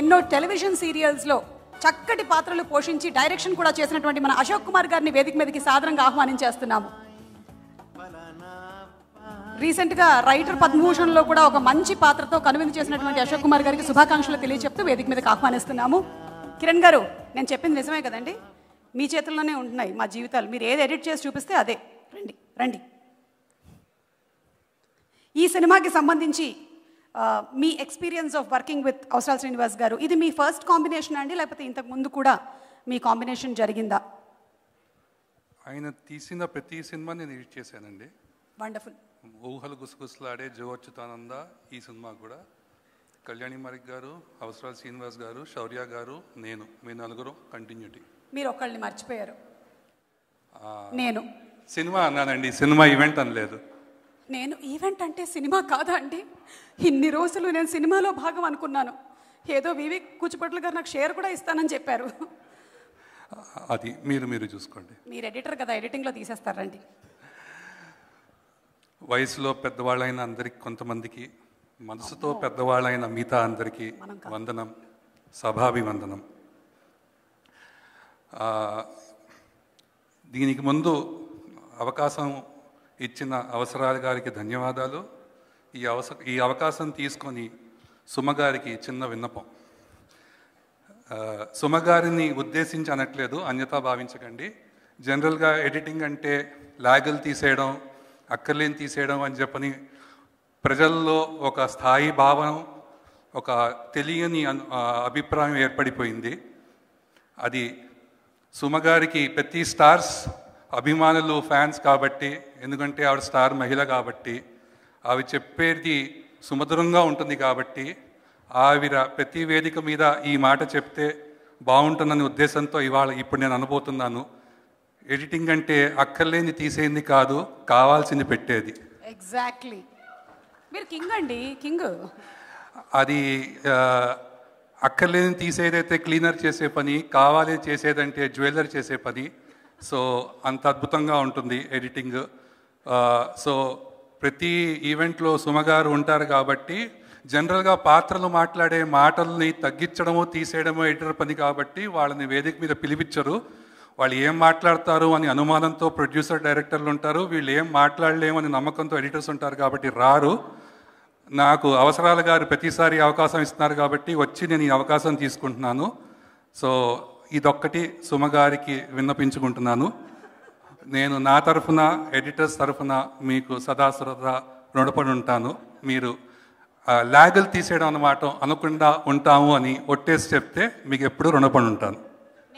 ఎన్నో టెలివిజన్ సీరియల్స్లో చక్కటి పాత్రలు పోషించి డైరెక్షన్ కూడా చేసినటువంటి మన అశోక్ కుమార్ గారిని వేదిక మీదకి సాధారణంగా ఆహ్వానించేస్తున్నాము రీసెంట్గా రైటర్ పద్మభూషణ్లో కూడా ఒక మంచి పాత్రతో కనువిందు చేసినటువంటి అశోక్ కుమార్ గారికి శుభాకాంక్షలు తెలియజెప్తూ వేదిక మీదకి ఆహ్వానిస్తున్నాము కిరణ్ గారు నేను చెప్పింది నిజమే కదండి మీ చేతుల్లోనే ఉంటున్నాయి మా జీవితాలు మీరు ఏది ఎడిట్ చేసి చూపిస్తే అదే రండి రండి ఈ సినిమాకి సంబంధించి మీ experience of working with Avasarala Srinivas గారు ఇది మీ ఫస్ట్ కాంబినేషన్ అండి లేకపోతే ఇంతకు ముందు కూడా మీ కాంబినేషన్ జరిగిందా ఆయన తీసిన ప్రతి సినిమా నేను ఎడిట్ చేశానండి వండర్ఫుల్ ఊహలు గుసగుసలాడే జోవచ్యుతానంద ఈ సినిమా కూడా కళ్యాణి మరిక్ గారు అవసరాల శ్రీనివాస్ గారు శౌర్య గారు నేను మీ నలుగురు కంటిన్యూటీ మీరు ఒకళ్ళని మర్చిపోయారు నేను సినిమా అన్నానండి సినిమా ఈవెంట్ అనలేదు నేను ఈవెంట్ అంటే సినిమా కాదా అండి ఇన్ని రోజులు నేను సినిమాలో భాగం అనుకున్నాను ఏదో వివేక్ కూచిపట్లు గారు నాకు షేర్ కూడా ఇస్తానని చెప్పారు అది మీరు మీరు చూసుకోండి మీరు ఎడిటర్ కదా ఎడిటింగ్లో తీసేస్తారండి వయసులో పెద్దవాళ్ళైన అందరికి కొంతమందికి మనసుతో పెద్దవాళ్ళైన మిగతా అందరికీ వందనం సభాభివందనం దీనికి ముందు అవకాశం ఇచ్చిన అవసరాల గారికి ధన్యవాదాలు ఈ అవస ఈ అవకాశం తీసుకొని సుమగారికి చిన్న విన్నపం సుమగారిని ఉద్దేశించి అనట్లేదు అన్యత భావించకండి జనరల్గా ఎడిటింగ్ అంటే లాగులు తీసేయడం అక్కర్లేని తీసేయడం అని చెప్పని ప్రజల్లో ఒక స్థాయి భావం ఒక తెలియని అభిప్రాయం ఏర్పడిపోయింది అది సుమగారికి ప్రతి స్టార్స్ అభిమానులు ఫ్యాన్స్ కాబట్టి ఎందుకంటే ఆవిడ స్టార్ మహిళ కాబట్టి ఆవి చెప్పేది సుమధురంగా ఉంటుంది కాబట్టి ఆవిడ ప్రతి వేదిక మీద ఈ మాట చెప్తే బాగుంటుందనే ఉద్దేశంతో ఇవాళ ఇప్పుడు నేను అనుబోతున్నాను ఎడిటింగ్ అంటే అక్కర్లేని తీసేది కాదు కావాల్సింది పెట్టేది ఎగ్జాక్ట్లీ మీరు కింగ్ అండి కింగ్ అది అక్కర్లేని తీసేదైతే క్లీనర్ చేసే పని కావాలి చేసేదంటే జ్యువెలర్ చేసే పని సో అంత అద్భుతంగా ఉంటుంది ఎడిటింగ్ సో ప్రతి ఈవెంట్లో సుమగారు ఉంటారు కాబట్టి జనరల్గా పాత్రలు మాట్లాడే మాటల్ని తగ్గించడము తీసేయడమో ఎడిటర్ పని కాబట్టి వాళ్ళని వేదిక మీద పిలిపించరు వాళ్ళు ఏం మాట్లాడతారు అని అనుమానంతో ప్రొడ్యూసర్ డైరెక్టర్లు ఉంటారు వీళ్ళు ఏం మాట్లాడలేము అని నమ్మకంతో ఎడిటర్స్ ఉంటారు కాబట్టి రారు నాకు అవసరాలు గారు ప్రతిసారి అవకాశం ఇస్తున్నారు కాబట్టి వచ్చి నేను ఈ అవకాశం తీసుకుంటున్నాను సో ఇదొక్కటి సుమగారికి విన్నపించుకుంటున్నాను నేను నా తరఫున ఎడిటర్స్ తరఫున మీకు సదా సరదా రుణపడి ఉంటాను మీరు లాగులు తీసేయడం అన్నమాట అనకుండా ఉంటాము అని ఒట్టేసి చెప్తే మీకు ఎప్పుడు రుణపడి ఉంటాను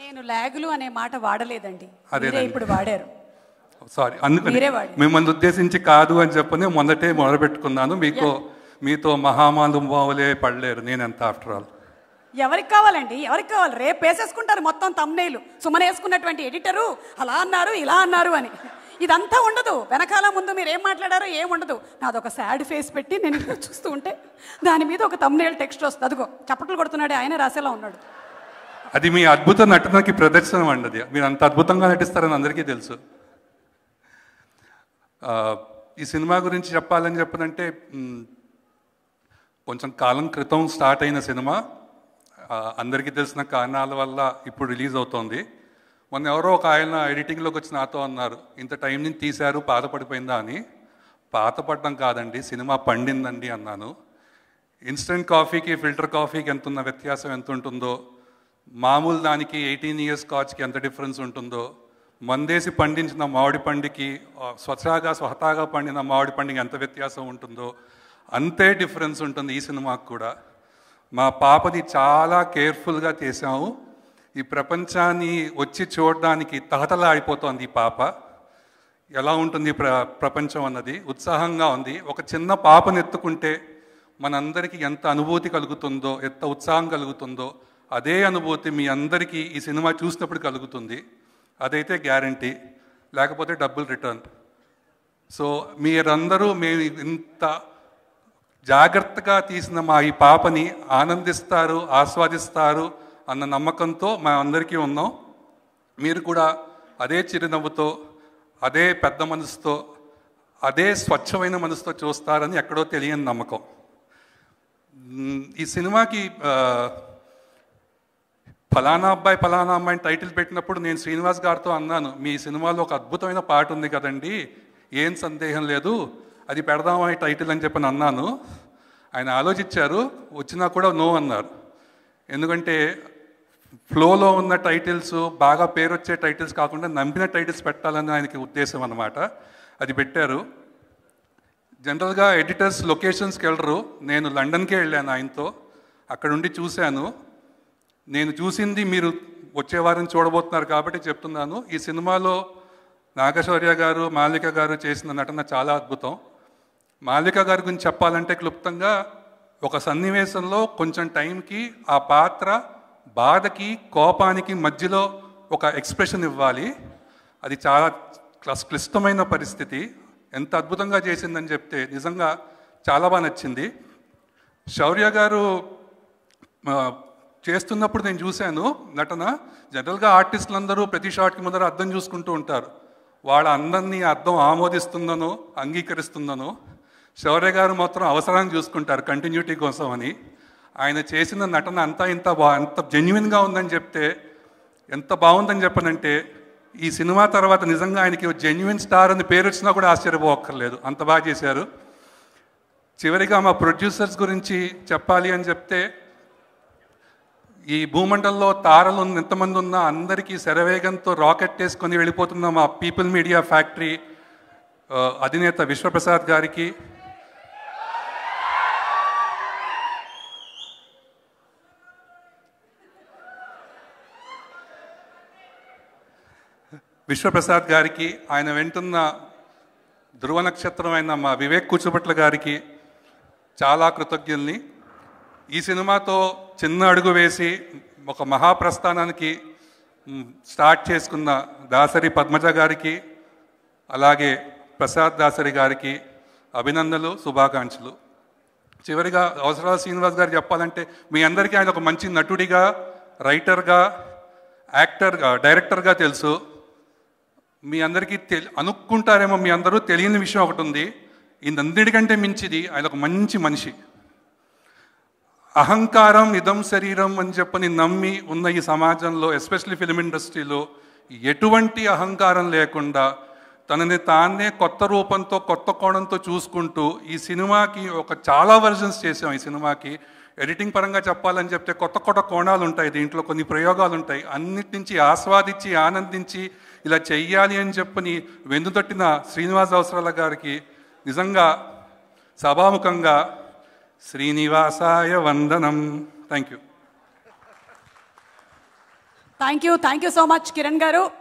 నేను లాగులు అనే మాట వాడలేదండి అదే ఇప్పుడు వాడారు సారీ అందుకని మిమ్మల్ని ఉద్దేశించి కాదు అని చెప్పని మొదటే మొదలుపెట్టుకున్నాను మీకు మీతో బావులే పడలేరు నేను ఎంత ఆఫ్టర్ ఆల్ ఎవరికి కావాలండి ఎవరికి కావాలి రేపు వేసేసుకుంటారు మొత్తం తమ్నేలు సుమన వేసుకున్నటువంటి ఎడిటరు అలా అన్నారు ఇలా అన్నారు అని ఇదంతా ఉండదు వెనకాల ముందు మీరు ఏం మాట్లాడారో ఏం ఉండదు నాదొక సాడ్ ఫేస్ పెట్టి నేను చూస్తూ ఉంటే దాని మీద ఒక తమ్నేల్ టెక్స్ట్ వస్తుంది అదిగో చప్పట్లు కొడుతున్నాడు ఆయన రాసేలా ఉన్నాడు అది మీ అద్భుత నటనకి ప్రదర్శన అండి మీరు అంత అద్భుతంగా నటిస్తారని అందరికీ తెలుసు ఈ సినిమా గురించి చెప్పాలని చెప్పదంటే కొంచెం కాలం క్రితం స్టార్ట్ అయిన సినిమా అందరికీ తెలిసిన కారణాల వల్ల ఇప్పుడు రిలీజ్ అవుతోంది మొన్న ఎవరో ఒక ఆయన ఎడిటింగ్లోకి వచ్చి నాతో అన్నారు ఇంత టైం నుంచి తీశారు పాతపడిపోయిందా అని పాత పడడం కాదండి సినిమా పండిందండి అన్నాను ఇన్స్టెంట్ కాఫీకి ఫిల్టర్ కాఫీకి ఎంత ఉన్న వ్యత్యాసం ఎంత ఉంటుందో మామూలు దానికి ఎయిటీన్ ఇయర్స్ కాచ్కి ఎంత డిఫరెన్స్ ఉంటుందో మందేసి పండించిన మామిడి పండుకి స్వచ్ఛాగా స్వతహాగా పండిన మామిడి పండుగ ఎంత వ్యత్యాసం ఉంటుందో అంతే డిఫరెన్స్ ఉంటుంది ఈ సినిమాకు కూడా మా పాపని చాలా కేర్ఫుల్గా చేసాము ఈ ప్రపంచాన్ని వచ్చి చూడడానికి తహతలా ఈ పాప ఎలా ఉంటుంది ప్ర ప్రపంచం అన్నది ఉత్సాహంగా ఉంది ఒక చిన్న పాపను ఎత్తుకుంటే మనందరికీ ఎంత అనుభూతి కలుగుతుందో ఎంత ఉత్సాహం కలుగుతుందో అదే అనుభూతి మీ అందరికీ ఈ సినిమా చూసినప్పుడు కలుగుతుంది అదైతే గ్యారంటీ లేకపోతే డబ్బులు రిటర్న్ సో మీరందరూ మేము ఇంత జాగ్రత్తగా తీసిన మా ఈ పాపని ఆనందిస్తారు ఆస్వాదిస్తారు అన్న నమ్మకంతో మా అందరికీ ఉన్నాం మీరు కూడా అదే చిరునవ్వుతో అదే పెద్ద మనసుతో అదే స్వచ్ఛమైన మనసుతో చూస్తారని ఎక్కడో తెలియని నమ్మకం ఈ సినిమాకి ఫలానా అబ్బాయి ఫలానా అమ్మాయిని టైటిల్ పెట్టినప్పుడు నేను శ్రీనివాస్ గారితో అన్నాను మీ సినిమాలో ఒక అద్భుతమైన పాట ఉంది కదండి ఏం సందేహం లేదు అది పెడదామా టైటిల్ అని చెప్పని అన్నాను ఆయన ఆలోచించారు వచ్చినా కూడా నో అన్నారు ఎందుకంటే ఫ్లోలో ఉన్న టైటిల్స్ బాగా పేరు వచ్చే టైటిల్స్ కాకుండా నమ్మిన టైటిల్స్ పెట్టాలని ఆయనకి ఉద్దేశం అనమాట అది పెట్టారు జనరల్గా ఎడిటర్స్ లొకేషన్స్కి వెళ్ళరు నేను లండన్కే వెళ్ళాను ఆయనతో అక్కడ ఉండి చూశాను నేను చూసింది మీరు వచ్చే వారం చూడబోతున్నారు కాబట్టి చెప్తున్నాను ఈ సినిమాలో నాగశౌర్య గారు మాలిక గారు చేసిన నటన చాలా అద్భుతం మాలిక గారి గురించి చెప్పాలంటే క్లుప్తంగా ఒక సన్నివేశంలో కొంచెం టైంకి ఆ పాత్ర బాధకి కోపానికి మధ్యలో ఒక ఎక్స్ప్రెషన్ ఇవ్వాలి అది చాలా క్లిష్టమైన పరిస్థితి ఎంత అద్భుతంగా చేసిందని చెప్తే నిజంగా చాలా బాగా నచ్చింది శౌర్య గారు చేస్తున్నప్పుడు నేను చూశాను నటన జనరల్గా ఆర్టిస్టులు అందరూ ప్రతి షాట్కి ముందర అర్థం చూసుకుంటూ ఉంటారు వాళ్ళ అందరినీ అర్థం ఆమోదిస్తుందనో అంగీకరిస్తుందనో శౌర్య గారు మాత్రం అవసరాన్ని చూసుకుంటారు కంటిన్యూటీ కోసం అని ఆయన చేసిన నటన అంతా ఇంత బా అంత జెన్యున్గా ఉందని చెప్తే ఎంత బాగుందని చెప్పనంటే ఈ సినిమా తర్వాత నిజంగా ఆయనకి జెన్యున్ స్టార్ అని పేరు వచ్చినా కూడా ఆశ్చర్యపోక్కర్లేదు అంత బాగా చేశారు చివరిగా మా ప్రొడ్యూసర్స్ గురించి చెప్పాలి అని చెప్తే ఈ భూమండలంలో తారలు ఎంతమంది ఉన్నా అందరికీ శరవేగంతో రాకెట్ వేసుకొని వెళ్ళిపోతున్న మా పీపుల్ మీడియా ఫ్యాక్టరీ అధినేత విశ్వప్రసాద్ గారికి విశ్వప్రసాద్ గారికి ఆయన వెంటున్న ధ్రువ అయిన మా వివేక్ కూచుపట్ల గారికి చాలా కృతజ్ఞుల్ని ఈ సినిమాతో చిన్న అడుగు వేసి ఒక మహాప్రస్థానానికి స్టార్ట్ చేసుకున్న దాసరి పద్మజ గారికి అలాగే ప్రసాద్ దాసరి గారికి అభినందనలు శుభాకాంక్షలు చివరిగా అవసరాల శ్రీనివాస్ గారు చెప్పాలంటే మీ అందరికీ ఆయన ఒక మంచి నటుడిగా రైటర్గా యాక్టర్గా డైరెక్టర్గా తెలుసు మీ అందరికీ తెలి అనుక్కుంటారేమో మీ అందరూ తెలియని విషయం ఒకటి ఉంది ఇదందరికంటే మించిది ఆయన ఒక మంచి మనిషి అహంకారం ఇదం శరీరం అని చెప్పని నమ్మి ఉన్న ఈ సమాజంలో ఎస్పెషలీ ఫిలిం ఇండస్ట్రీలో ఎటువంటి అహంకారం లేకుండా తనని తానే కొత్త రూపంతో కొత్త కోణంతో చూసుకుంటూ ఈ సినిమాకి ఒక చాలా వర్జన్స్ చేసాం ఈ సినిమాకి ఎడిటింగ్ పరంగా చెప్పాలని చెప్తే కొత్త కొత్త కోణాలు ఉంటాయి దీంట్లో కొన్ని ప్రయోగాలు ఉంటాయి అన్నిటి నుంచి ఆస్వాదించి ఆనందించి ఇలా చెయ్యాలి అని చెప్పని వెందుతట్టిన శ్రీనివాస అవసరాల గారికి నిజంగా సభాముఖంగా శ్రీనివాసాయ వందనం thank you thank you thank you so much Kiran గారు